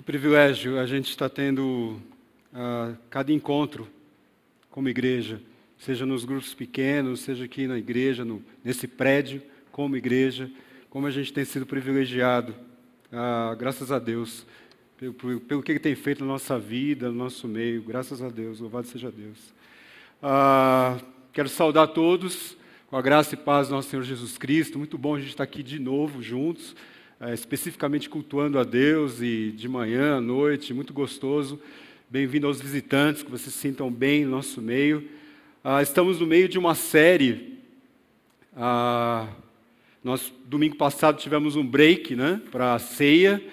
Que privilégio a gente está tendo ah, cada encontro como igreja, seja nos grupos pequenos, seja aqui na igreja, no, nesse prédio, como igreja, como a gente tem sido privilegiado, ah, graças a Deus, pelo, pelo, pelo, que Ele tem feito na nossa vida, no nosso meio, graças a Deus, louvado seja Deus. Ah, quero saudar todos, com a graça e paz do nosso Senhor Jesus Cristo, muito bom a gente estar aqui de novo juntos é, especificamente cultuando a Deus e de manhã, à noite, muito gostoso. Bem-vindo aos visitantes, que vocês se sintam bem no nosso meio. Ah, estamos no meio de uma série. Ah, nós, domingo passado, tivemos um break né, para a ceia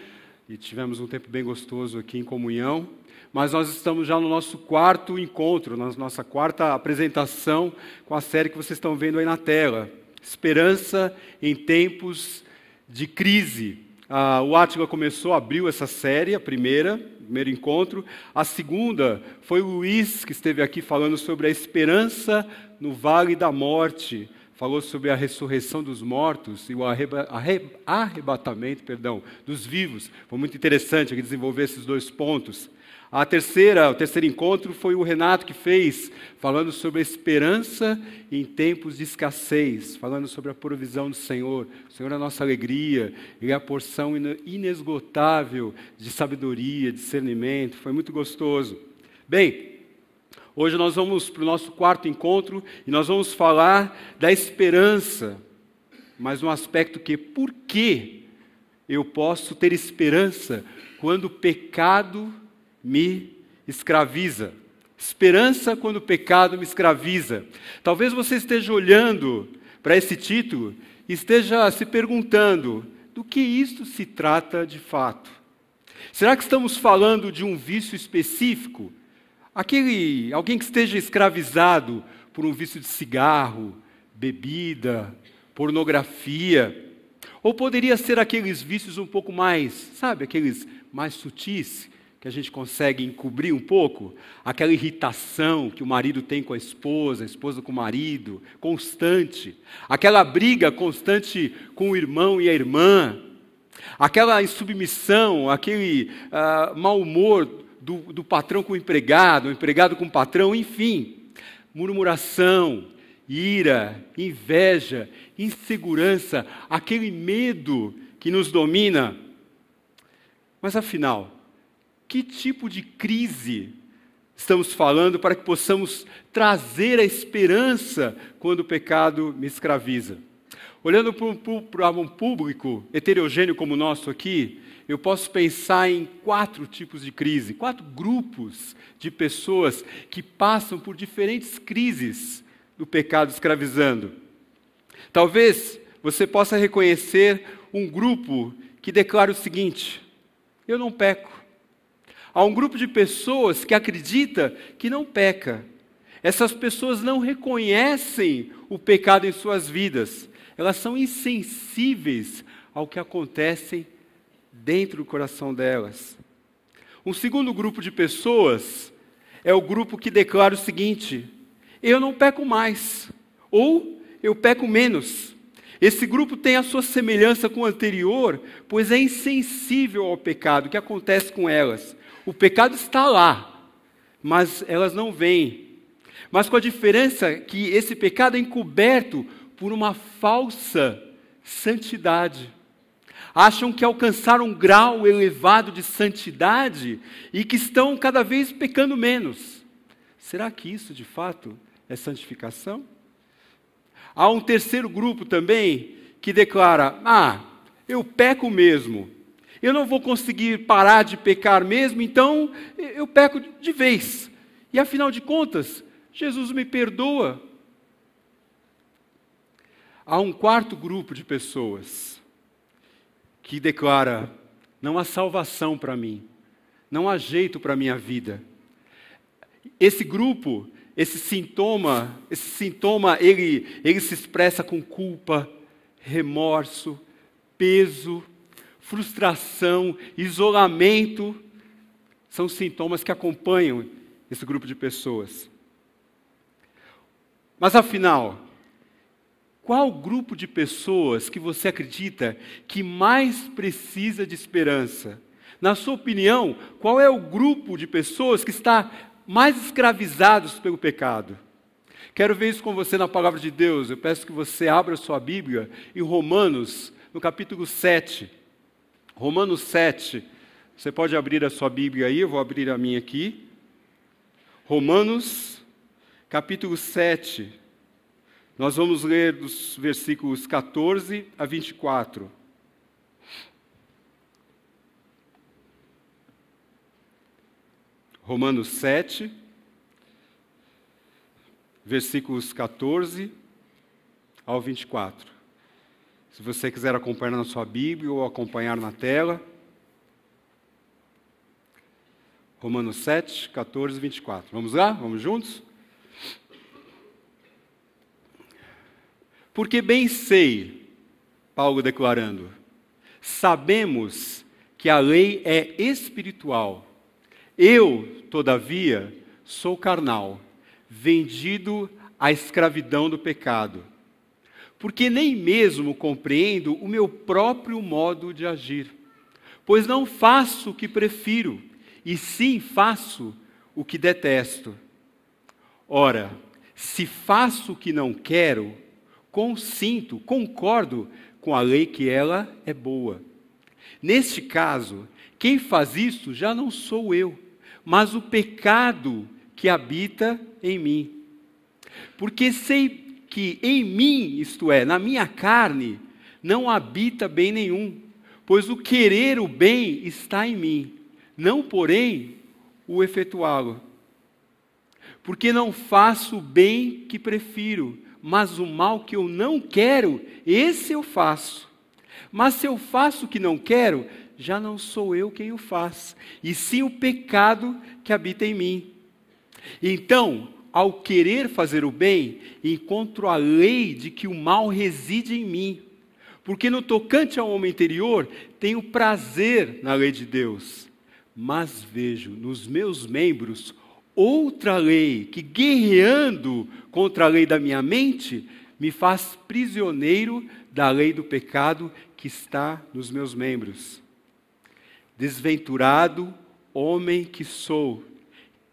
e tivemos um tempo bem gostoso aqui em comunhão. Mas nós estamos já no nosso quarto encontro, na nossa quarta apresentação com a série que vocês estão vendo aí na tela. Esperança em tempos de crise. Ah, o Átiga começou, abriu essa série, a primeira, primeiro encontro. A segunda foi o Luiz, que esteve aqui falando sobre a esperança no vale da morte. Falou sobre a ressurreição dos mortos e o arreba, arrebatamento perdão, dos vivos. Foi muito interessante aqui desenvolver esses dois pontos. A terceira, o terceiro encontro foi o Renato que fez, falando sobre a esperança em tempos de escassez, falando sobre a provisão do Senhor. O Senhor é a nossa alegria, e é a porção inesgotável de sabedoria, discernimento. Foi muito gostoso. Bem, hoje nós vamos para o nosso quarto encontro e nós vamos falar da esperança, mas um aspecto que, por que eu posso ter esperança quando o pecado me escraviza. Esperança quando o pecado me escraviza. Talvez você esteja olhando para esse título e esteja se perguntando do que isto se trata de fato. Será que estamos falando de um vício específico? Aquele, alguém que esteja escravizado por um vício de cigarro, bebida, pornografia. Ou poderia ser aqueles vícios um pouco mais, sabe, aqueles mais sutis, que a gente consegue encobrir um pouco, aquela irritação que o marido tem com a esposa, a esposa com o marido, constante, aquela briga constante com o irmão e a irmã, aquela insubmissão, aquele uh, mau humor do, do patrão com o empregado, o empregado com o patrão, enfim, murmuração, ira, inveja, insegurança, aquele medo que nos domina. Mas afinal, que tipo de crise estamos falando para que possamos trazer a esperança quando o pecado me escraviza. Olhando para um público heterogêneo como o nosso aqui, eu posso pensar em quatro tipos de crise, quatro grupos de pessoas que passam por diferentes crises do pecado escravizando. Talvez você possa reconhecer um grupo que declara o seguinte: eu não peco a um grupo de pessoas que acredita que não peca. Essas pessoas não reconhecem o pecado em suas vidas. Elas são insensíveis ao que acontece dentro do coração delas. Um segundo grupo de pessoas é o grupo que declara o seguinte: eu não peco mais, ou eu peco menos. Esse grupo tem a sua semelhança com o anterior, pois é insensível ao pecado que acontece com elas. O pecado está lá, mas elas não vêm. Mas com a diferença que esse pecado é encoberto por uma falsa santidade. Acham que alcançaram um grau elevado de santidade e que estão cada vez pecando menos. Será que isso de fato é santificação? Há um terceiro grupo também que declara: ah, eu peco mesmo, eu não vou conseguir parar de pecar mesmo, então eu peco de vez. E afinal de contas, Jesus me perdoa. Há um quarto grupo de pessoas que declara: não há salvação para mim, não há jeito para a minha vida. Esse grupo, esse sintoma, esse sintoma, ele, ele se expressa com culpa, remorso, peso, frustração, isolamento, são sintomas que acompanham esse grupo de pessoas. Mas afinal, qual grupo de pessoas que você acredita que mais precisa de esperança? Na sua opinião, qual é o grupo de pessoas que está mais escravizados pelo pecado? Quero ver isso com você na palavra de Deus. Eu peço que você abra sua Bíblia em Romanos, no capítulo 7. Romanos 7. Você pode abrir a sua Bíblia aí, eu vou abrir a minha aqui. Romanos, capítulo 7. Nós vamos ler dos versículos 14 a 24. Romanos 7, versículos 14 ao 24. Se você quiser acompanhar na sua Bíblia ou acompanhar na tela. Romanos 7, 14 e 24. Vamos lá? Vamos juntos? Porque bem sei, Paulo declarando, sabemos que a lei é espiritual. Eu, todavia, sou carnal, vendido à escravidão do pecado porque nem mesmo compreendo o meu próprio modo de agir. Pois não faço o que prefiro, e sim faço o que detesto. Ora, se faço o que não quero, consinto, concordo com a lei que ela é boa. Neste caso, quem faz isso já não sou eu, mas o pecado que habita em mim. Porque sei que em mim, isto é, na minha carne, não habita bem nenhum, pois o querer o bem está em mim, não, porém, o efetuá-lo. Porque não faço o bem que prefiro, mas o mal que eu não quero, esse eu faço. Mas se eu faço o que não quero, já não sou eu quem o faz, e sim o pecado que habita em mim. Então, ao querer fazer o bem, encontro a lei de que o mal reside em mim. Porque no tocante ao homem interior, tenho prazer na lei de Deus. Mas vejo nos meus membros outra lei que, guerreando contra a lei da minha mente, me faz prisioneiro da lei do pecado que está nos meus membros. Desventurado homem que sou,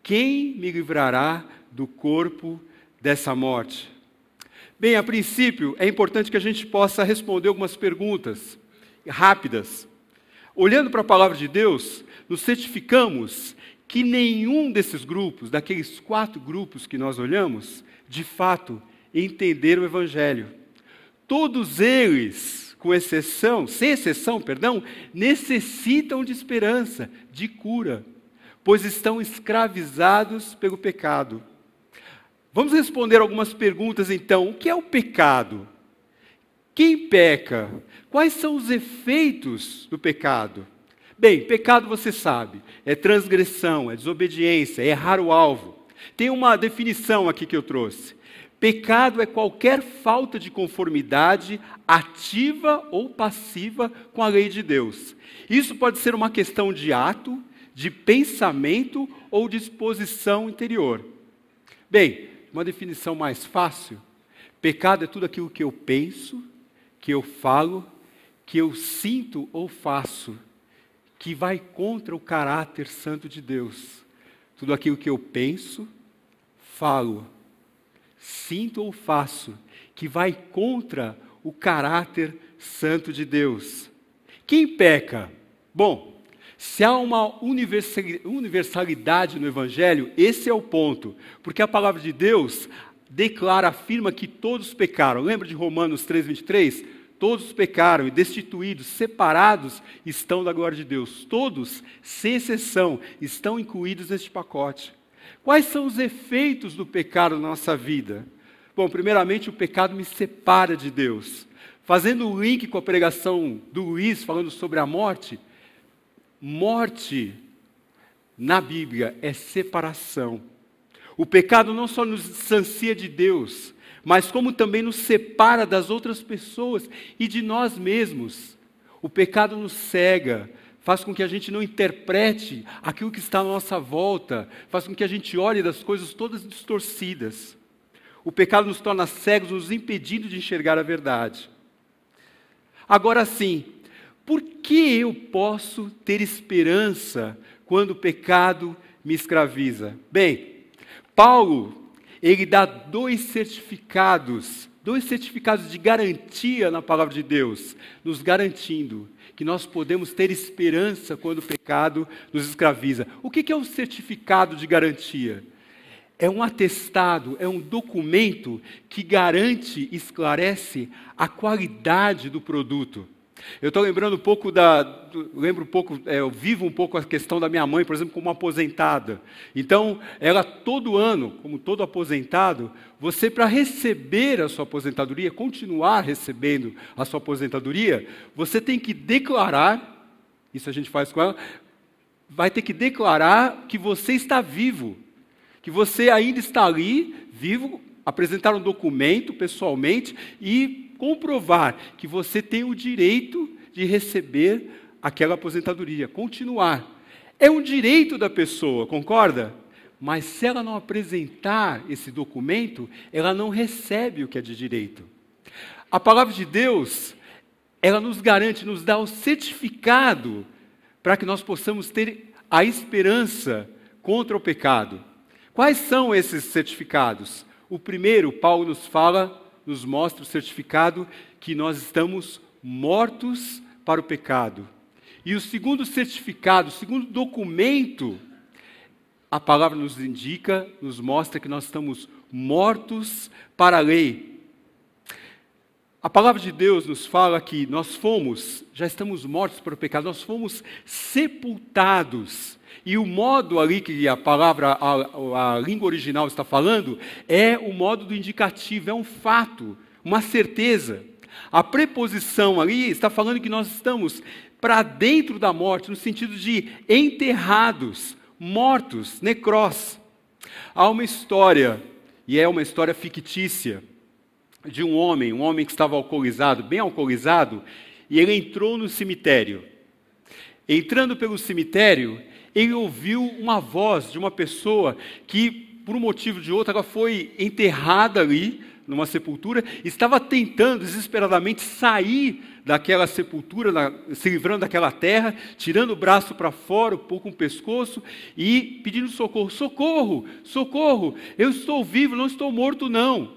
quem me livrará do corpo dessa morte? Bem, a princípio, é importante que a gente possa responder algumas perguntas rápidas. Olhando para a palavra de Deus, nos certificamos que nenhum desses grupos, daqueles quatro grupos que nós olhamos, de fato entenderam o Evangelho. Todos eles, com exceção, sem exceção, perdão, necessitam de esperança, de cura, pois estão escravizados pelo pecado. Vamos responder algumas perguntas então. O que é o pecado? Quem peca? Quais são os efeitos do pecado? Bem, pecado você sabe, é transgressão, é desobediência, é errar o alvo. Tem uma definição aqui que eu trouxe. Pecado é qualquer falta de conformidade ativa ou passiva com a lei de Deus. Isso pode ser uma questão de ato, de pensamento ou disposição interior. Bem, uma definição mais fácil: pecado é tudo aquilo que eu penso, que eu falo, que eu sinto ou faço, que vai contra o caráter santo de Deus. Tudo aquilo que eu penso, falo, sinto ou faço, que vai contra o caráter santo de Deus. Quem peca? Bom, se há uma universalidade no Evangelho, esse é o ponto, porque a palavra de Deus declara, afirma que todos pecaram. Lembra de Romanos 3,23? Todos pecaram e destituídos, separados estão da glória de Deus. Todos, sem exceção, estão incluídos neste pacote. Quais são os efeitos do pecado na nossa vida? Bom, primeiramente, o pecado me separa de Deus. Fazendo o link com a pregação do Luiz falando sobre a morte, Morte na Bíblia é separação. O pecado não só nos distancia de Deus, mas como também nos separa das outras pessoas e de nós mesmos. O pecado nos cega, faz com que a gente não interprete aquilo que está à nossa volta, faz com que a gente olhe das coisas todas distorcidas. O pecado nos torna cegos, nos impedindo de enxergar a verdade. Agora sim, por que eu posso ter esperança quando o pecado me escraviza? Bem, Paulo, ele dá dois certificados, dois certificados de garantia na palavra de Deus, nos garantindo que nós podemos ter esperança quando o pecado nos escraviza. O que é um certificado de garantia? É um atestado, é um documento que garante, esclarece a qualidade do produto. Eu estou lembrando um pouco da. Lembro um pouco, é, eu vivo um pouco a questão da minha mãe, por exemplo, como aposentada. Então, ela todo ano, como todo aposentado, você para receber a sua aposentadoria, continuar recebendo a sua aposentadoria, você tem que declarar, isso a gente faz com ela, vai ter que declarar que você está vivo, que você ainda está ali, vivo, apresentar um documento pessoalmente e comprovar que você tem o direito de receber aquela aposentadoria, continuar. É um direito da pessoa, concorda? Mas se ela não apresentar esse documento, ela não recebe o que é de direito. A palavra de Deus, ela nos garante, nos dá o certificado para que nós possamos ter a esperança contra o pecado. Quais são esses certificados? O primeiro, Paulo nos fala nos mostra o certificado que nós estamos mortos para o pecado. E o segundo certificado, o segundo documento, a palavra nos indica, nos mostra que nós estamos mortos para a lei. A palavra de Deus nos fala que nós fomos, já estamos mortos para o pecado, nós fomos sepultados e o modo ali que a palavra, a, a língua original está falando, é o modo do indicativo, é um fato, uma certeza. A preposição ali está falando que nós estamos para dentro da morte, no sentido de enterrados, mortos, necros. Há uma história, e é uma história fictícia, de um homem, um homem que estava alcoolizado, bem alcoolizado, e ele entrou no cemitério. Entrando pelo cemitério, ele ouviu uma voz de uma pessoa que, por um motivo ou de outro, ela foi enterrada ali, numa sepultura, estava tentando desesperadamente sair daquela sepultura, se livrando daquela terra, tirando o braço para fora, um pouco o pescoço, e pedindo socorro: socorro, socorro, eu estou vivo, não estou morto, não.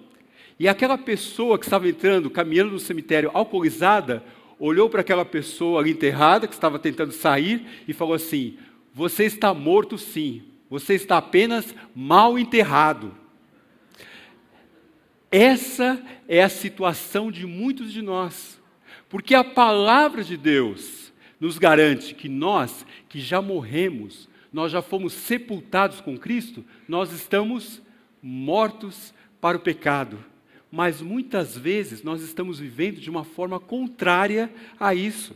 E aquela pessoa que estava entrando, caminhando no cemitério alcoolizada, olhou para aquela pessoa ali enterrada, que estava tentando sair, e falou assim: você está morto, sim. Você está apenas mal enterrado. Essa é a situação de muitos de nós. Porque a palavra de Deus nos garante que nós, que já morremos, nós já fomos sepultados com Cristo, nós estamos mortos para o pecado. Mas muitas vezes nós estamos vivendo de uma forma contrária a isso.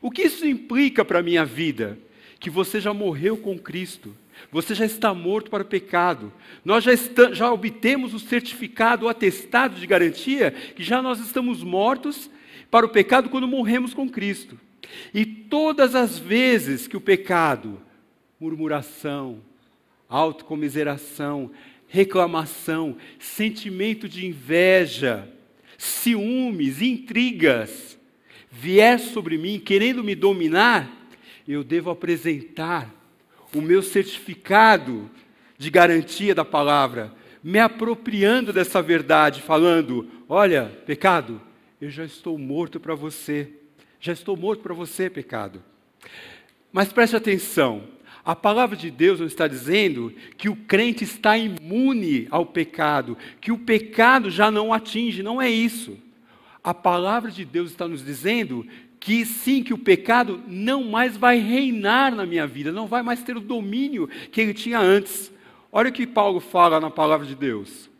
O que isso implica para a minha vida? que você já morreu com Cristo, você já está morto para o pecado, nós já, está, já obtemos o certificado, o atestado de garantia que já nós estamos mortos para o pecado quando morremos com Cristo. E todas as vezes que o pecado, murmuração, autocomiseração, reclamação, sentimento de inveja, ciúmes, intrigas, vier sobre mim querendo me dominar, eu devo apresentar o meu certificado de garantia da palavra, me apropriando dessa verdade, falando: olha, pecado, eu já estou morto para você. Já estou morto para você, pecado. Mas preste atenção, a palavra de Deus não está dizendo que o crente está imune ao pecado, que o pecado já não atinge, não é isso. A palavra de Deus está nos dizendo que sim, que o pecado não mais vai reinar na minha vida, não vai mais ter o domínio que ele tinha antes. Olha o que Paulo fala na palavra de Deus.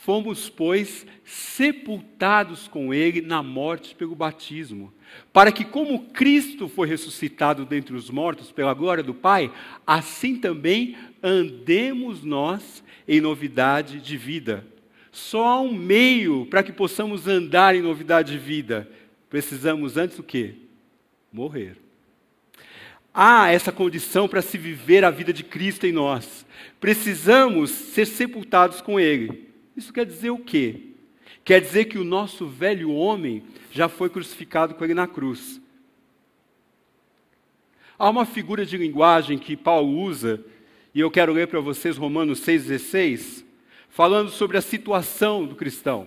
Fomos, pois, sepultados com ele na morte pelo batismo, para que, como Cristo foi ressuscitado dentre os mortos pela glória do Pai, assim também andemos nós em novidade de vida. Só há um meio para que possamos andar em novidade de vida. Precisamos antes do que? Morrer. Há essa condição para se viver a vida de Cristo em nós. Precisamos ser sepultados com Ele. Isso quer dizer o quê? Quer dizer que o nosso velho homem já foi crucificado com Ele na cruz. Há uma figura de linguagem que Paulo usa, e eu quero ler para vocês Romanos 6,16 falando sobre a situação do cristão.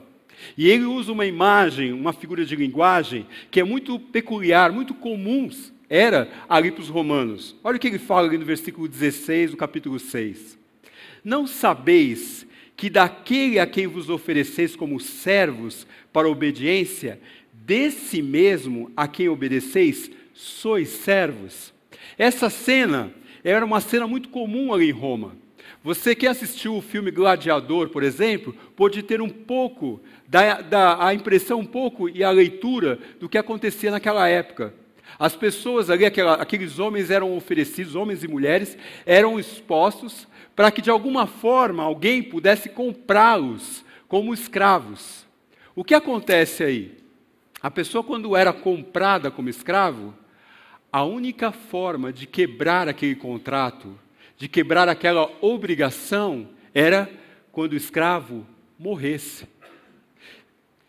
E ele usa uma imagem, uma figura de linguagem que é muito peculiar, muito comum era ali para os romanos. Olha o que ele fala ali no versículo 16 do capítulo 6. Não sabeis que daquele a quem vos ofereceis como servos para obediência, desse mesmo a quem obedeceis, sois servos. Essa cena era uma cena muito comum ali em Roma. Você que assistiu o filme Gladiador, por exemplo, pode ter um pouco, da, da, a impressão um pouco e a leitura do que acontecia naquela época. As pessoas ali, aquela, aqueles homens eram oferecidos, homens e mulheres, eram expostos para que de alguma forma alguém pudesse comprá-los como escravos. O que acontece aí? A pessoa, quando era comprada como escravo, a única forma de quebrar aquele contrato de quebrar aquela obrigação era quando o escravo morresse.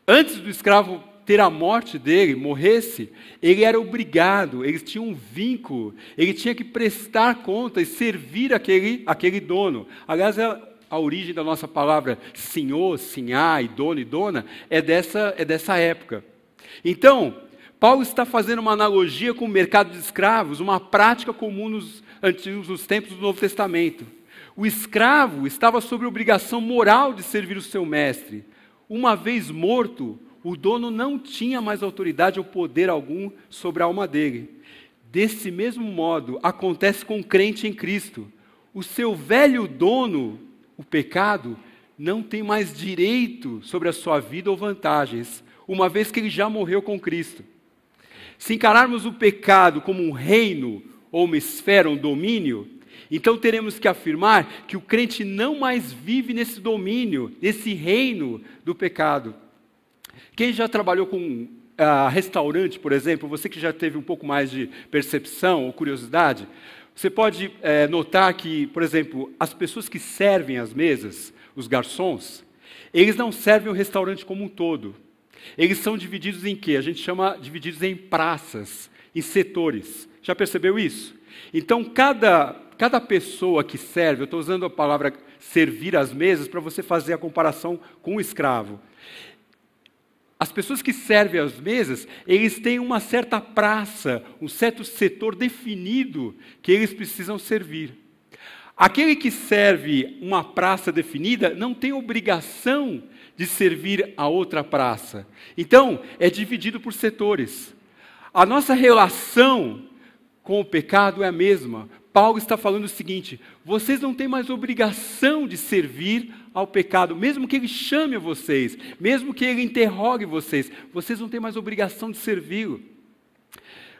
Antes do escravo ter a morte dele, morresse, ele era obrigado, ele tinha um vínculo, ele tinha que prestar conta e servir aquele, aquele dono. Aliás, a, é a origem da nossa palavra senhor, sinhá e dono e dona é dessa, é dessa época. Então, Paulo está fazendo uma analogia com o mercado de escravos, uma prática comum nos, antigos, nos tempos do Novo Testamento. O escravo estava sob obrigação moral de servir o seu mestre. Uma vez morto, o dono não tinha mais autoridade ou poder algum sobre a alma dele. Desse mesmo modo, acontece com o crente em Cristo. O seu velho dono, o pecado, não tem mais direito sobre a sua vida ou vantagens, uma vez que ele já morreu com Cristo. Se encararmos o pecado como um reino, ou uma esfera, um domínio, então teremos que afirmar que o crente não mais vive nesse domínio, nesse reino do pecado. Quem já trabalhou com ah, restaurante, por exemplo, você que já teve um pouco mais de percepção ou curiosidade, você pode é, notar que, por exemplo, as pessoas que servem as mesas, os garçons, eles não servem o restaurante como um todo. Eles são divididos em quê? A gente chama divididos em praças, em setores. Já percebeu isso? Então, cada, cada pessoa que serve, eu estou usando a palavra servir às mesas para você fazer a comparação com o escravo. As pessoas que servem às mesas, eles têm uma certa praça, um certo setor definido que eles precisam servir. Aquele que serve uma praça definida não tem obrigação de servir a outra praça. Então, é dividido por setores. A nossa relação com o pecado é a mesma. Paulo está falando o seguinte: vocês não têm mais obrigação de servir ao pecado, mesmo que ele chame vocês, mesmo que ele interrogue vocês, vocês não têm mais obrigação de servi-lo.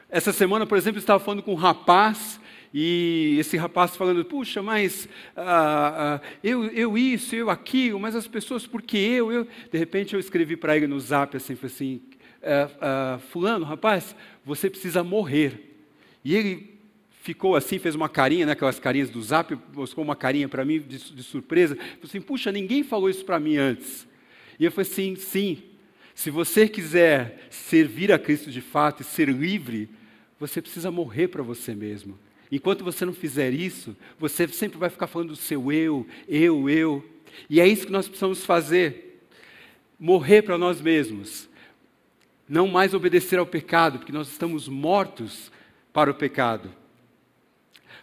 Essa semana, por exemplo, eu estava falando com um rapaz e esse rapaz falando, puxa, mas ah, ah, eu, eu isso, eu aquilo, mas as pessoas, porque eu, eu. De repente eu escrevi para ele no zap assim, assim, ah, ah, fulano, rapaz, você precisa morrer. E ele ficou assim, fez uma carinha, né, aquelas carinhas do zap, mostrou uma carinha para mim de, de surpresa. Falei assim: puxa, ninguém falou isso para mim antes. E eu falei assim: sim, se você quiser servir a Cristo de fato e ser livre, você precisa morrer para você mesmo. Enquanto você não fizer isso, você sempre vai ficar falando do seu eu, eu, eu. E é isso que nós precisamos fazer: morrer para nós mesmos. Não mais obedecer ao pecado, porque nós estamos mortos para o pecado.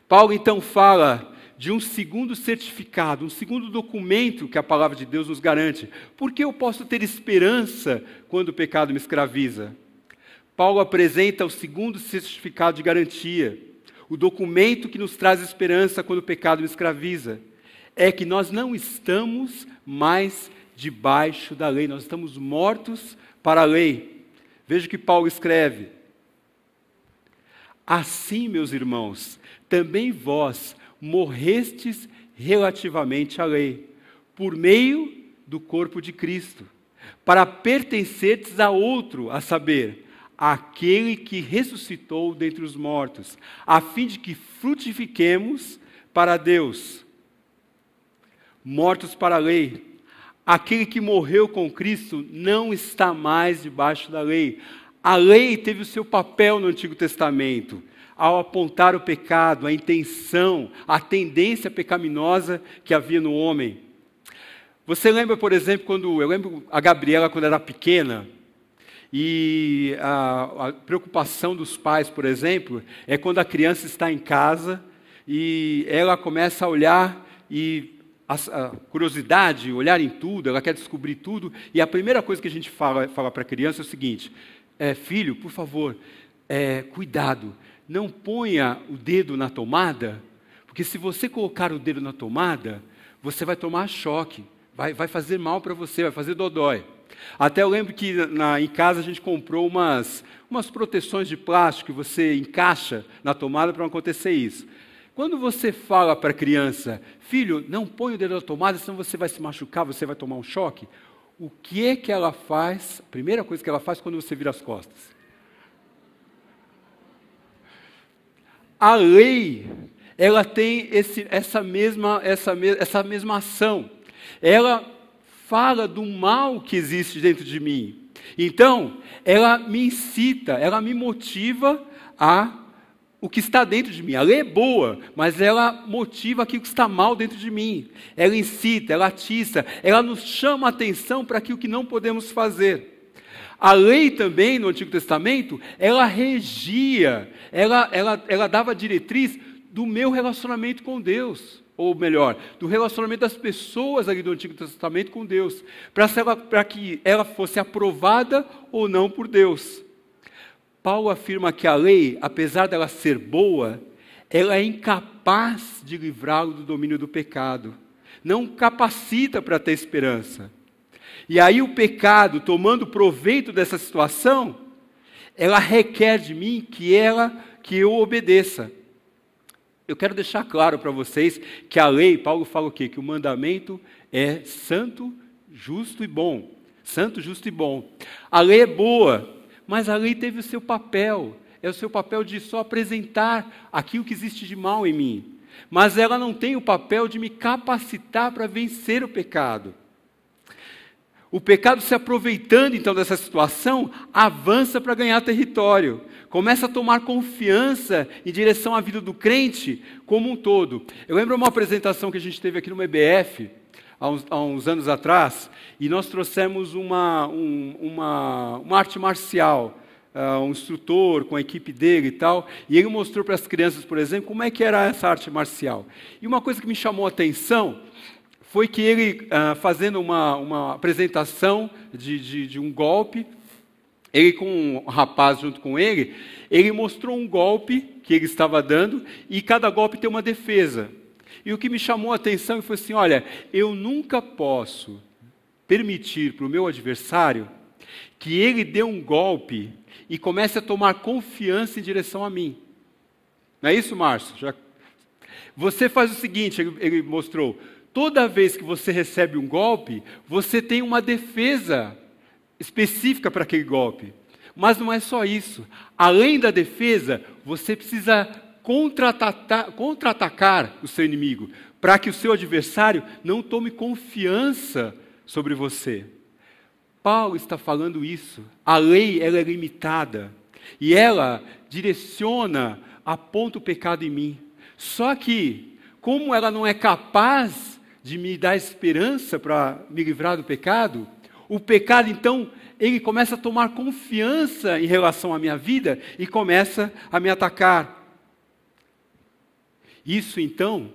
Paulo então fala de um segundo certificado, um segundo documento que a palavra de Deus nos garante. Por que eu posso ter esperança quando o pecado me escraviza? Paulo apresenta o segundo certificado de garantia, o documento que nos traz esperança quando o pecado me escraviza. É que nós não estamos mais debaixo da lei, nós estamos mortos para a lei. Veja o que Paulo escreve. Assim, meus irmãos, também vós morrestes relativamente à lei, por meio do corpo de Cristo, para pertencertes a outro, a saber, aquele que ressuscitou dentre os mortos, a fim de que frutifiquemos para Deus. Mortos para a lei, aquele que morreu com Cristo não está mais debaixo da lei. A lei teve o seu papel no Antigo Testamento ao apontar o pecado, a intenção, a tendência pecaminosa que havia no homem. Você lembra, por exemplo, quando eu lembro a Gabriela quando era pequena e a, a preocupação dos pais, por exemplo, é quando a criança está em casa e ela começa a olhar e a, curiosidade, olhar em tudo, ela quer descobrir tudo, e a primeira coisa que a gente fala para a criança é o seguinte: é, filho, por favor, é, cuidado, não ponha o dedo na tomada, porque se você colocar o dedo na tomada, você vai tomar choque, vai, vai fazer mal para você, vai fazer dodói. Até eu lembro que na, em casa a gente comprou umas, umas proteções de plástico que você encaixa na tomada para não acontecer isso. Quando você fala para a criança, filho, não ponha o dedo na tomada, senão você vai se machucar, você vai tomar um choque, o que é que ela faz, a primeira coisa que ela faz quando você vira as costas? A lei, ela tem esse, essa, mesma, essa, essa mesma ação. Ela fala do mal que existe dentro de mim. Então, ela me incita, ela me motiva a o que está dentro de mim. A lei é boa, mas ela motiva aquilo que está mal dentro de mim. Ela incita, ela atiça, ela nos chama a atenção para aquilo que não podemos fazer. A lei também, no Antigo Testamento, ela regia, ela, ela, ela dava diretriz do meu relacionamento com Deus. Ou melhor, do relacionamento das pessoas ali do Antigo Testamento com Deus. Para que ela fosse aprovada ou não por Deus. Paulo afirma que a lei, apesar dela ser boa, ela é incapaz de livrá-lo do domínio do pecado, não capacita para ter esperança. E aí o pecado, tomando proveito dessa situação, ela requer de mim que ela que eu obedeça. Eu quero deixar claro para vocês que a lei, Paulo fala o quê? Que o mandamento é santo, justo e bom. Santo, justo e bom. A lei é boa, mas a lei teve o seu papel, é o seu papel de só apresentar aquilo que existe de mal em mim. Mas ela não tem o papel de me capacitar para vencer o pecado. O pecado, se aproveitando então dessa situação, avança para ganhar território começa a tomar confiança em direção à vida do crente como um todo. Eu lembro uma apresentação que a gente teve aqui no EBF, há uns, há uns anos atrás, e nós trouxemos uma, um, uma, uma arte marcial. Uh, um instrutor com a equipe dele e tal, e ele mostrou para as crianças, por exemplo, como é que era essa arte marcial. E uma coisa que me chamou a atenção foi que ele, uh, fazendo uma, uma apresentação de, de, de um golpe, ele com um rapaz junto com ele, ele mostrou um golpe que ele estava dando e cada golpe tem uma defesa. E o que me chamou a atenção foi assim: olha, eu nunca posso permitir para o meu adversário que ele dê um golpe e comece a tomar confiança em direção a mim. Não é isso, Márcio? Já... Você faz o seguinte: ele, ele mostrou, toda vez que você recebe um golpe, você tem uma defesa específica para aquele golpe. Mas não é só isso. Além da defesa, você precisa contra-atacar contra o seu inimigo, para que o seu adversário não tome confiança sobre você. Paulo está falando isso. A lei ela é limitada e ela direciona, aponta o pecado em mim. Só que, como ela não é capaz de me dar esperança para me livrar do pecado, o pecado, então, ele começa a tomar confiança em relação à minha vida e começa a me atacar. Isso, então,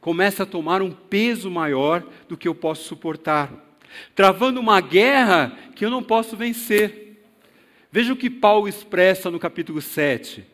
começa a tomar um peso maior do que eu posso suportar, travando uma guerra que eu não posso vencer. Veja o que Paulo expressa no capítulo 7.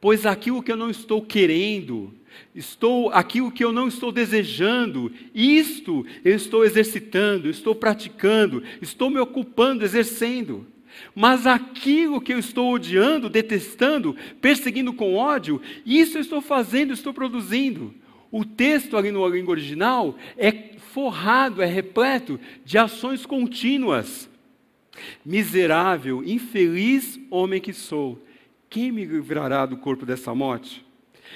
Pois aquilo que eu não estou querendo, Estou aqui o que eu não estou desejando, isto eu estou exercitando, estou praticando, estou me ocupando, exercendo. Mas aquilo que eu estou odiando, detestando, perseguindo com ódio, isso eu estou fazendo, estou produzindo. O texto ali no língua original é forrado, é repleto de ações contínuas. Miserável, infeliz homem que sou, quem me livrará do corpo dessa morte?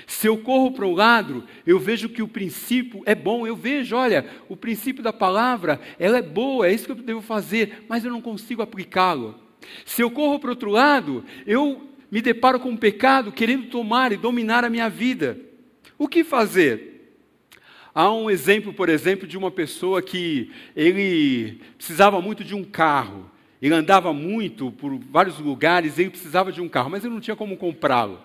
Se eu corro para um lado, eu vejo que o princípio é bom, eu vejo, olha, o princípio da palavra, ela é boa, é isso que eu devo fazer, mas eu não consigo aplicá-lo. Se eu corro para outro lado, eu me deparo com um pecado querendo tomar e dominar a minha vida. O que fazer? Há um exemplo, por exemplo, de uma pessoa que ele precisava muito de um carro. Ele andava muito por vários lugares, ele precisava de um carro, mas ele não tinha como comprá-lo.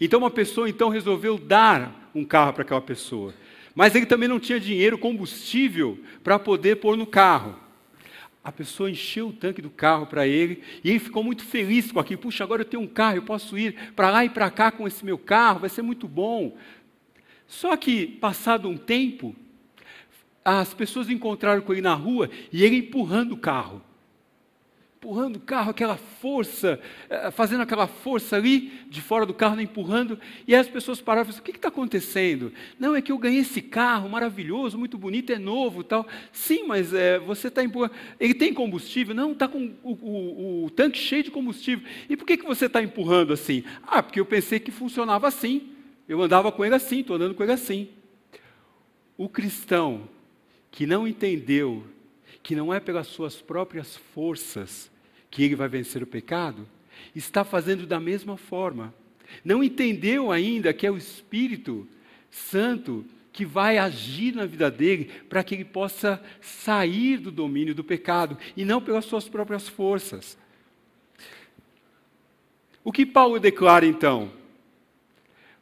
Então uma pessoa então resolveu dar um carro para aquela pessoa. Mas ele também não tinha dinheiro, combustível para poder pôr no carro. A pessoa encheu o tanque do carro para ele e ele ficou muito feliz com aquilo. Puxa, agora eu tenho um carro, eu posso ir para lá e para cá com esse meu carro, vai ser muito bom. Só que, passado um tempo, as pessoas encontraram com ele na rua e ele empurrando o carro empurrando o carro, aquela força, eh, fazendo aquela força ali de fora do carro, né, empurrando, e as pessoas paravam e falavam, assim, o que está acontecendo? Não, é que eu ganhei esse carro maravilhoso, muito bonito, é novo tal. Sim, mas é, você está empurrando. Ele tem combustível? Não, está com o, o, o, tanque cheio de combustível. E por que, que você está empurrando assim? Ah, porque eu pensei que funcionava assim. Eu andava com ele assim, estou andando com ele assim. O cristão que não entendeu que não é pelas suas próprias forças que ele vai vencer o pecado, está fazendo da mesma forma. Não entendeu ainda que é o Espírito Santo que vai agir na vida dele para que ele possa sair do domínio do pecado e não pelas suas próprias forças. O que Paulo declara então?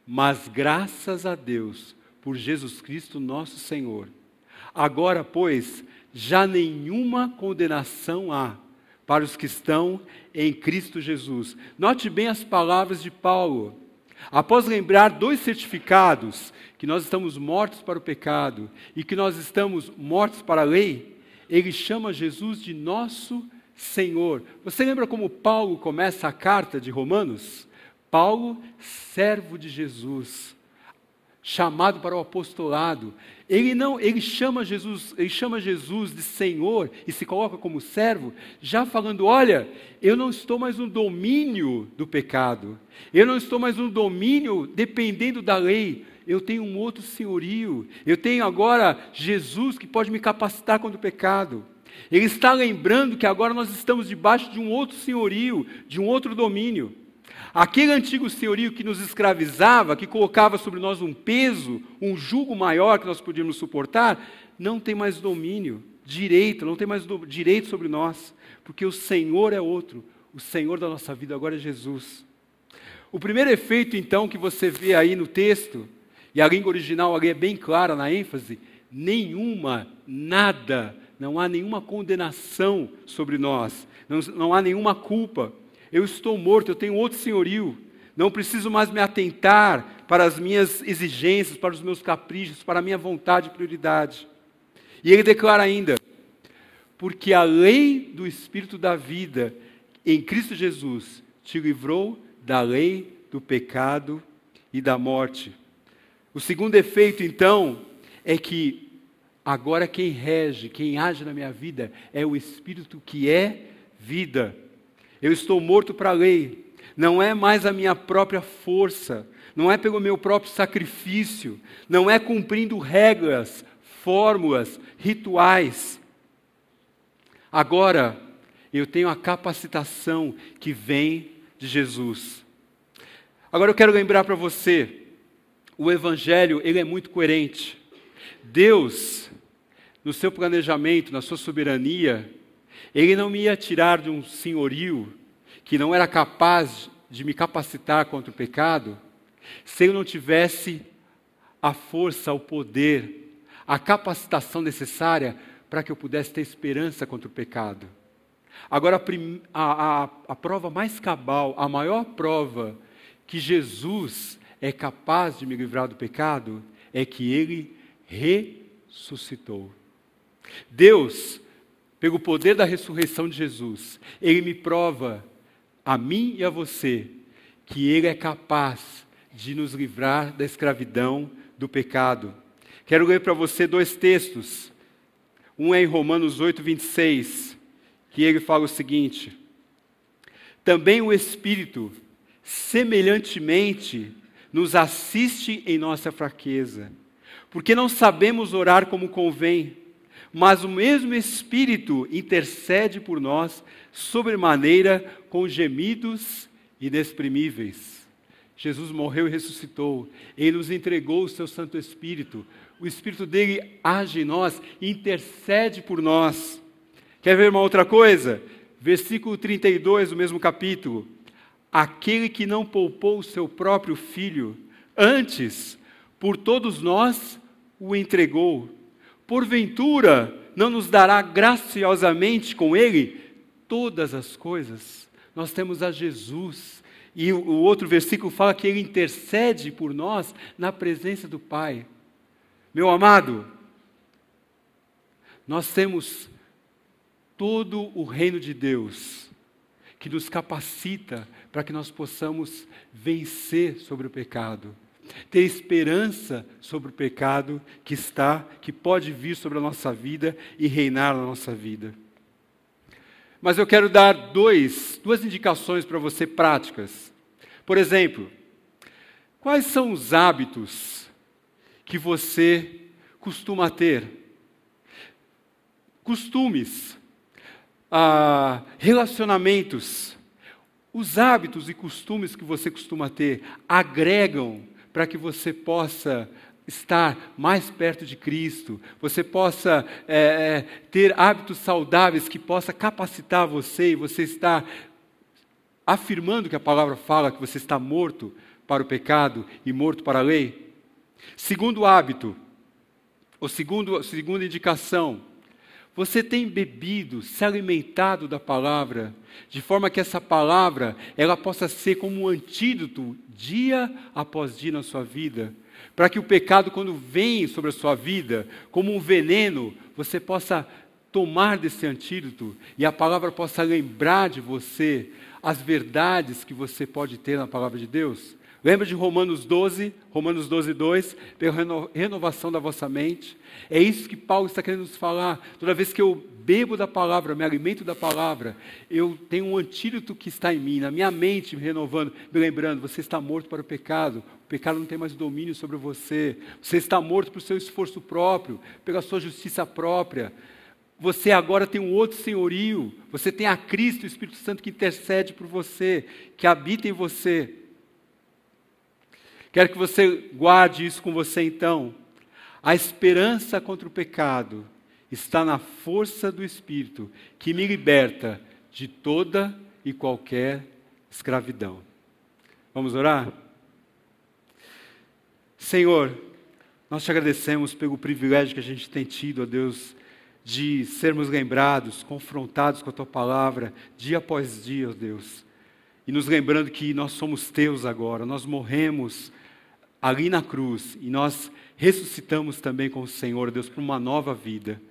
Mas graças a Deus por Jesus Cristo nosso Senhor. Agora, pois, já nenhuma condenação há para os que estão em Cristo Jesus. Note bem as palavras de Paulo. Após lembrar dois certificados, que nós estamos mortos para o pecado e que nós estamos mortos para a lei, ele chama Jesus de nosso Senhor. Você lembra como Paulo começa a carta de Romanos? Paulo, servo de Jesus, chamado para o apostolado ele não, ele chama Jesus, ele chama Jesus de Senhor e se coloca como servo, já falando: olha, eu não estou mais no domínio do pecado, eu não estou mais no domínio dependendo da lei, eu tenho um outro senhorio, eu tenho agora Jesus que pode me capacitar contra o pecado. Ele está lembrando que agora nós estamos debaixo de um outro senhorio, de um outro domínio. Aquele antigo senhorio que nos escravizava, que colocava sobre nós um peso, um jugo maior que nós podíamos suportar, não tem mais domínio, direito, não tem mais do, direito sobre nós, porque o Senhor é outro, o Senhor da nossa vida agora é Jesus. O primeiro efeito, então, que você vê aí no texto, e a língua original ali é bem clara na ênfase, nenhuma, nada, não há nenhuma condenação sobre nós, não, não há nenhuma culpa. Eu estou morto, eu tenho outro senhorio. Não preciso mais me atentar para as minhas exigências, para os meus caprichos, para a minha vontade e prioridade. E ele declara ainda: porque a lei do Espírito da vida em Cristo Jesus te livrou da lei do pecado e da morte. O segundo efeito, então, é que agora quem rege, quem age na minha vida é o Espírito que é vida. Eu estou morto para a lei. Não é mais a minha própria força, não é pelo meu próprio sacrifício, não é cumprindo regras, fórmulas, rituais. Agora, eu tenho a capacitação que vem de Jesus. Agora eu quero lembrar para você, o evangelho, ele é muito coerente. Deus, no seu planejamento, na sua soberania, ele não me ia tirar de um senhorio que não era capaz de me capacitar contra o pecado, se eu não tivesse a força, o poder, a capacitação necessária para que eu pudesse ter esperança contra o pecado. Agora, a, a, a prova mais cabal, a maior prova que Jesus é capaz de me livrar do pecado é que ele ressuscitou. Deus pelo poder da ressurreição de Jesus, ele me prova a mim e a você que ele é capaz de nos livrar da escravidão do pecado. Quero ler para você dois textos. Um é em Romanos 8, 26, que ele fala o seguinte: Também o Espírito, semelhantemente, nos assiste em nossa fraqueza, porque não sabemos orar como convém mas o mesmo Espírito intercede por nós sobremaneira com gemidos inexprimíveis. Jesus morreu e ressuscitou, ele nos entregou o seu Santo Espírito, o Espírito dele age em nós, intercede por nós. Quer ver uma outra coisa? Versículo 32 do mesmo capítulo. Aquele que não poupou o seu próprio filho, antes, por todos nós o entregou porventura não nos dará graciosamente com Ele todas as coisas? Nós temos a Jesus. E o outro versículo fala que Ele intercede por nós na presença do Pai. Meu amado, nós temos todo o reino de Deus que nos capacita para que nós possamos vencer sobre o pecado ter esperança sobre o pecado que está, que pode vir sobre a nossa vida e reinar na nossa vida. Mas eu quero dar dois, duas indicações para você práticas. Por exemplo, quais são os hábitos que você costuma ter? Costumes, ah, relacionamentos, os hábitos e costumes que você costuma ter agregam para que você possa estar mais perto de Cristo, você possa é, é, ter hábitos saudáveis que possa capacitar você e você está afirmando que a palavra fala que você está morto para o pecado e morto para a lei. Segundo hábito, ou segundo, segunda indicação, você tem bebido, se alimentado da palavra, de forma que essa palavra ela possa ser como um antídoto dia após dia na sua vida, para que o pecado quando vem sobre a sua vida, como um veneno, você possa tomar desse antídoto e a palavra possa lembrar de você as verdades que você pode ter na palavra de Deus. Lembra de Romanos 12, Romanos 12, 2, pela renovação da vossa mente? É isso que Paulo está querendo nos falar. Toda vez que eu bebo da palavra, me alimento da palavra, eu tenho um antídoto que está em mim, na minha mente me renovando, me lembrando, você está morto para o pecado, o pecado não tem mais domínio sobre você, você está morto para o seu esforço próprio, pela sua justiça própria. Você agora tem um outro senhorio, você tem a Cristo, o Espírito Santo que intercede por você, que habita em você. Quero que você guarde isso com você então. A esperança contra o pecado está na força do Espírito que me liberta de toda e qualquer escravidão. Vamos orar? Senhor, nós te agradecemos pelo privilégio que a gente tem tido, ó Deus, de sermos lembrados, confrontados com a tua palavra, dia após dia, ó Deus. E nos lembrando que nós somos teus agora, nós morremos ali na cruz e nós ressuscitamos também com o Senhor, Deus, para uma nova vida.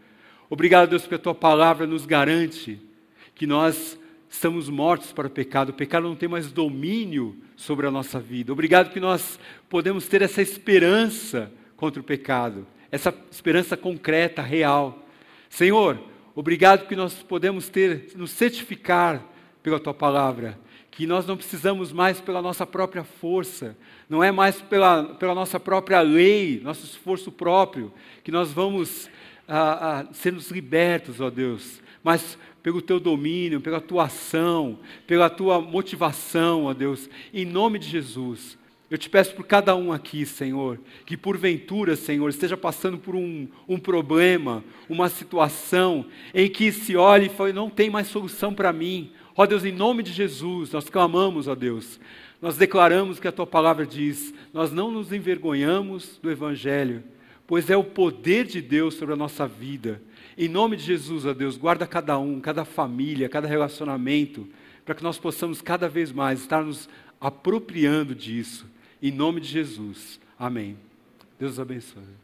Obrigado, Deus, porque a tua palavra nos garante que nós estamos mortos para o pecado, o pecado não tem mais domínio sobre a nossa vida. Obrigado que nós podemos ter essa esperança contra o pecado, essa esperança concreta, real. Senhor, obrigado que nós podemos ter, nos certificar pela tua palavra que nós não precisamos mais pela nossa própria força, não é mais pela, pela nossa própria lei, nosso esforço próprio, que nós vamos ah, ah, sermos libertos, ó Deus, mas pelo teu domínio, pela tua ação, pela tua motivação, ó Deus, em nome de Jesus. Eu te peço por cada um aqui, Senhor, que porventura, Senhor, esteja passando por um, um problema, uma situação em que se olhe e fale: não tem mais solução para mim, Ó Deus, em nome de Jesus, nós clamamos, ó Deus, nós declaramos que a tua palavra diz: nós não nos envergonhamos do Evangelho, pois é o poder de Deus sobre a nossa vida. Em nome de Jesus, ó Deus, guarda cada um, cada família, cada relacionamento, para que nós possamos cada vez mais estar nos apropriando disso. Em nome de Jesus. Amém. Deus abençoe.